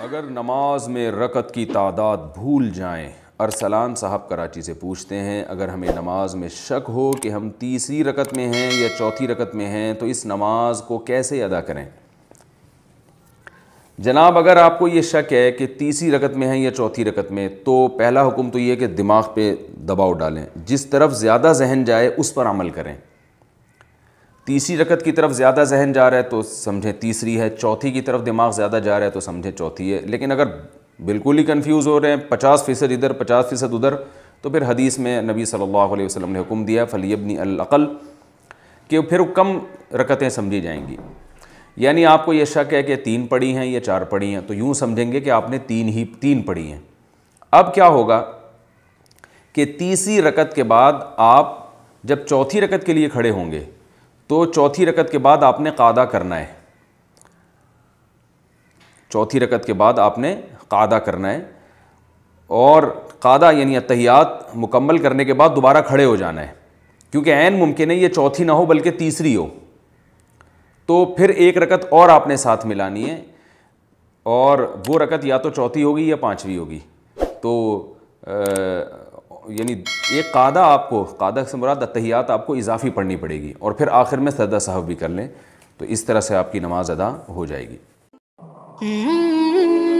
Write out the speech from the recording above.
अगर नमाज में रकत की तादाद भूल जाएं अरसलान साहब कराची से पूछते हैं अगर हमें नमाज में शक हो कि हम तीसरी रकत में हैं या चौथी रकत में हैं तो इस नमाज को कैसे अदा करें जनाब अगर आपको ये शक है कि तीसरी रकत में है या चौथी रकत में तो पहला हुक्म तो ये कि दिमाग पे दबाव डालें जिस तरफ ज़्यादा जहन जाए उस पर अमल करें तीसरी रकत की तरफ ज़्यादा जहन जा रहा है तो समझें तीसरी है चौथी की तरफ दिमाग ज़्यादा जा रहा है तो समझें चौथी है लेकिन अगर बिल्कुल ही कन्फ्यूज़ हो रहे हैं पचास फ़ीसद इधर पचास फ़ीसद उधर तो फिर हदीस में नबी सल्लल्लाहु अलैहि वसल्लम ने हुक्म दिया फलीबनी अकल कि फिर कम रकतें समझी जाएंगी यानी आपको ये शक है कि तीन पढ़ी हैं या चार पढ़ी हैं तो यूं समझेंगे कि आपने तीन ही तीन पढ़ी हैं अब क्या होगा कि तीसरी रकत के बाद आप जब चौथी रकत के लिए खड़े होंगे तो चौथी रकत के बाद आपने कादा करना है चौथी रकत के बाद आपने कादा करना है और कादा यानी अतहियात मुकम्मल करने के बाद दोबारा खड़े हो जाना है क्योंकि ऐन मुमकिन है ये चौथी ना हो बल्कि तीसरी हो तो फिर एक रकत और आपने साथ मिलानी है और वो रकत या तो चौथी होगी या पाँचवीं होगी तो यानी एक कादा आपको कादा से मुराद तहियात आपको इजाफी पढ़नी पड़ेगी और फिर आखिर में सदा साहब भी कर लें तो इस तरह से आपकी नमाज़ अदा हो जाएगी हम्म।